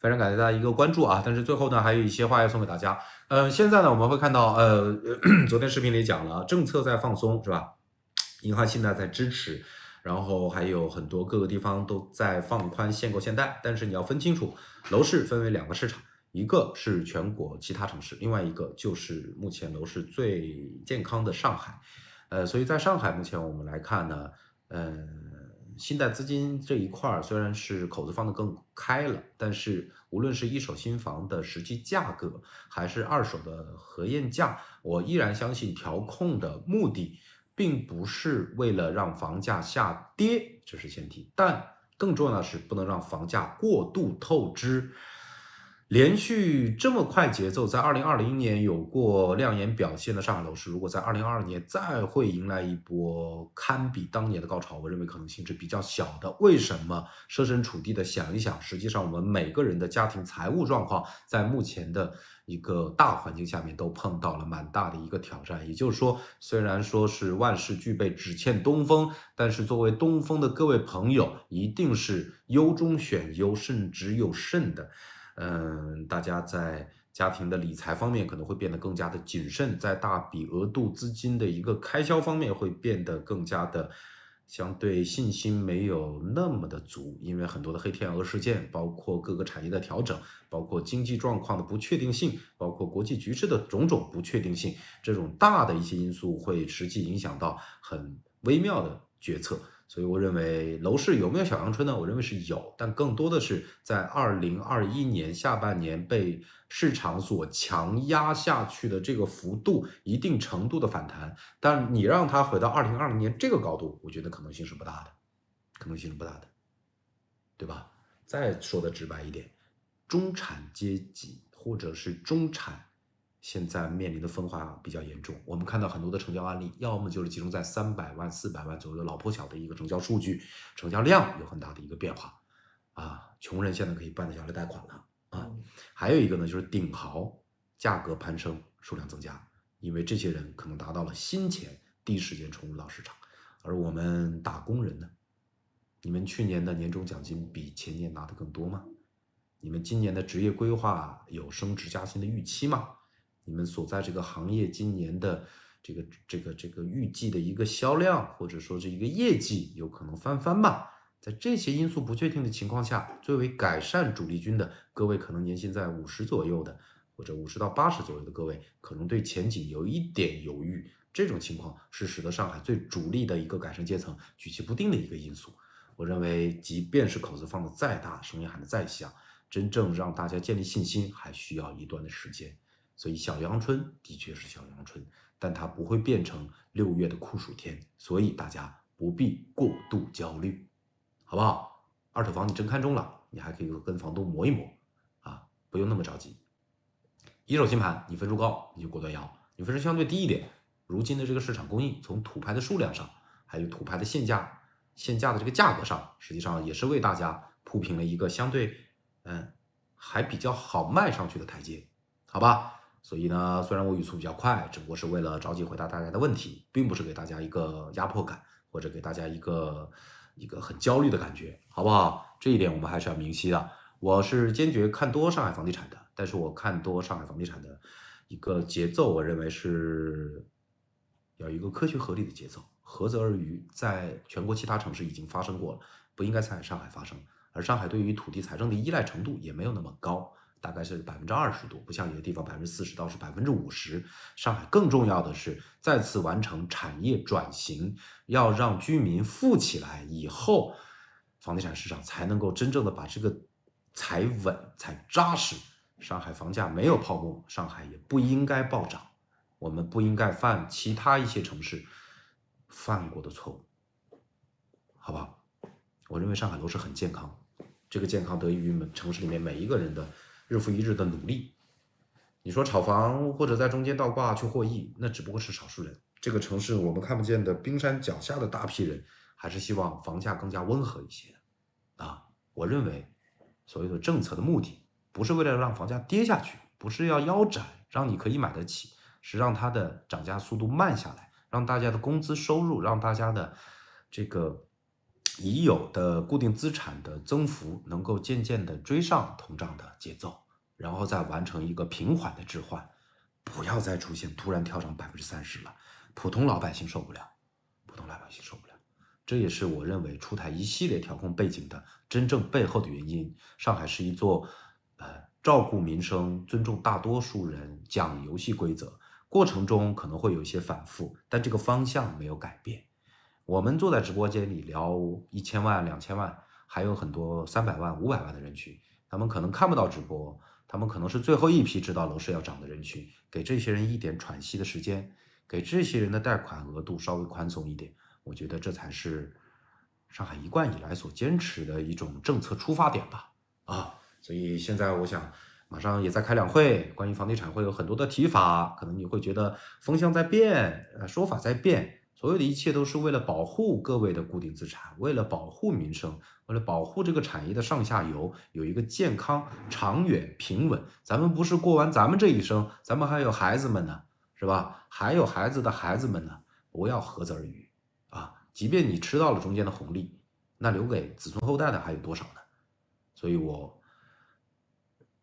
非常感谢大家一个关注啊！但是最后呢，还有一些话要送给大家。嗯，现在呢，我们会看到，呃，昨天视频里讲了，政策在放松，是吧？银行信贷在支持，然后还有很多各个地方都在放宽限购限贷。但是你要分清楚，楼市分为两个市场，一个是全国其他城市，另外一个就是目前楼市最健康的上海。呃，所以在上海目前我们来看呢，嗯。信贷资金这一块儿虽然是口子放得更开了，但是无论是一手新房的实际价格，还是二手的核验价，我依然相信调控的目的并不是为了让房价下跌，这是前提，但更重要的是不能让房价过度透支。连续这么快节奏，在二零二零年有过亮眼表现的上海楼市，如果在二零二二年再会迎来一波堪比当年的高潮，我认为可能性是比较小的。为什么？设身处地的想一想，实际上我们每个人的家庭财务状况，在目前的一个大环境下面都碰到了蛮大的一个挑战。也就是说，虽然说是万事俱备，只欠东风，但是作为东风的各位朋友，一定是优中选优，甚至有慎的。嗯，大家在家庭的理财方面可能会变得更加的谨慎，在大笔额度资金的一个开销方面会变得更加的相对信心没有那么的足，因为很多的黑天鹅事件，包括各个产业的调整，包括经济状况的不确定性，包括国际局势的种种不确定性，这种大的一些因素会实际影响到很微妙的决策。所以我认为楼市有没有小阳春呢？我认为是有，但更多的是在二零二一年下半年被市场所强压下去的这个幅度一定程度的反弹。但你让它回到二零二零年这个高度，我觉得可能性是不大的，可能性是不大的，对吧？再说的直白一点，中产阶级或者是中产。现在面临的分化比较严重，我们看到很多的成交案例，要么就是集中在三百万、四百万左右的老破小的一个成交数据，成交量有很大的一个变化，啊，穷人现在可以办得下来贷款了啊，还有一个呢就是顶豪价格攀升，数量增加，因为这些人可能达到了新钱，第一时间冲入到市场，而我们打工人呢，你们去年的年终奖金比前年拿的更多吗？你们今年的职业规划有升职加薪的预期吗？你们所在这个行业今年的这个这个这个预计的一个销量，或者说是一个业绩，有可能翻番吧？在这些因素不确定的情况下，作为改善主力军的各位，可能年薪在五十左右的，或者五十到八十左右的各位，可能对前景有一点犹豫。这种情况是使得上海最主力的一个改善阶层举棋不定的一个因素。我认为，即便是口子放得再大，声音喊得再响，真正让大家建立信心，还需要一段的时间。所以小阳春的确是小阳春，但它不会变成六月的酷暑天，所以大家不必过度焦虑，好不好？二手房你真看中了，你还可以跟房东磨一磨啊，不用那么着急。一手新盘你分数高你就果断要，你分数相对低一点，如今的这个市场供应，从土拍的数量上，还有土拍的现价、现价的这个价格上，实际上也是为大家铺平了一个相对嗯还比较好卖上去的台阶，好吧？所以呢，虽然我语速比较快，只不过是为了着急回答大家的问题，并不是给大家一个压迫感，或者给大家一个一个很焦虑的感觉，好不好？这一点我们还是要明晰的。我是坚决看多上海房地产的，但是我看多上海房地产的一个节奏，我认为是要一个科学合理的节奏，合则而渔，在全国其他城市已经发生过了，不应该在上海发生。而上海对于土地财政的依赖程度也没有那么高。大概是百分之二十多，不像有的地方百分之四十，倒是百分之五十。上海更重要的是再次完成产业转型，要让居民富起来以后，房地产市场才能够真正的把这个才稳才扎实。上海房价没有泡沫，上海也不应该暴涨，我们不应该犯其他一些城市犯过的错误，好不好？我认为上海楼市很健康，这个健康得益于城市里面每一个人的。日复一日的努力，你说炒房或者在中间倒挂去获益，那只不过是少数人。这个城市我们看不见的冰山脚下的大批人，还是希望房价更加温和一些啊，我认为，所谓的政策的目的不是为了让房价跌下去，不是要腰斩，让你可以买得起，是让它的涨价速度慢下来，让大家的工资收入，让大家的这个。已有的固定资产的增幅能够渐渐地追上通胀的节奏，然后再完成一个平缓的置换，不要再出现突然跳涨百分之三十了。普通老百姓受不了，普通老百姓受不了。这也是我认为出台一系列调控背景的真正背后的原因。上海是一座呃，照顾民生、尊重大多数人、讲游戏规则过程中可能会有一些反复，但这个方向没有改变。我们坐在直播间里聊一千万、两千万，还有很多三百万、五百万的人群，他们可能看不到直播，他们可能是最后一批知道楼市要涨的人群。给这些人一点喘息的时间，给这些人的贷款额度稍微宽松一点，我觉得这才是上海一贯以来所坚持的一种政策出发点吧。啊，所以现在我想马上也在开两会，关于房地产会有很多的提法，可能你会觉得风向在变，呃，说法在变。所有的一切都是为了保护各位的固定资产，为了保护民生，为了保护这个产业的上下游有一个健康、长远、平稳。咱们不是过完咱们这一生，咱们还有孩子们呢，是吧？还有孩子的孩子们呢，不要涸泽而渔啊！即便你吃到了中间的红利，那留给子孙后代的还有多少呢？所以，我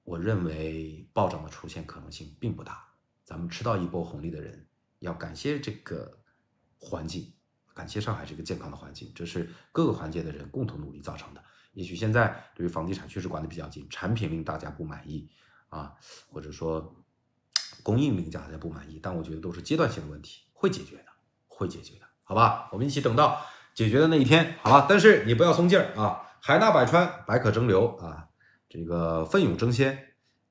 我认为暴涨的出现可能性并不大。咱们吃到一波红利的人，要感谢这个。环境，感谢上海这个健康的环境，这是各个环节的人共同努力造成的。也许现在对于房地产确实管的比较紧，产品令大家不满意啊，或者说供应令大家不满意，但我觉得都是阶段性的问题，会解决的，会解决的，好吧？我们一起等到解决的那一天，好吧？但是你不要松劲儿啊，海纳百川，百舸争流啊，这个奋勇争先。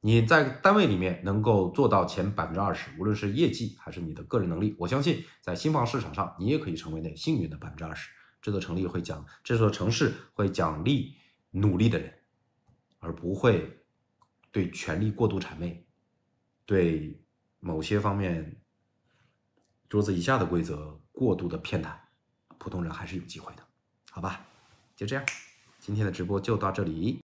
你在单位里面能够做到前百分之二十，无论是业绩还是你的个人能力，我相信在新房市场上，你也可以成为那幸运的百分之二十。这座城会讲，这座城市会奖励努力的人，而不会对权力过度谄媚，对某些方面桌子以下的规则过度的偏袒，普通人还是有机会的，好吧？就这样，今天的直播就到这里。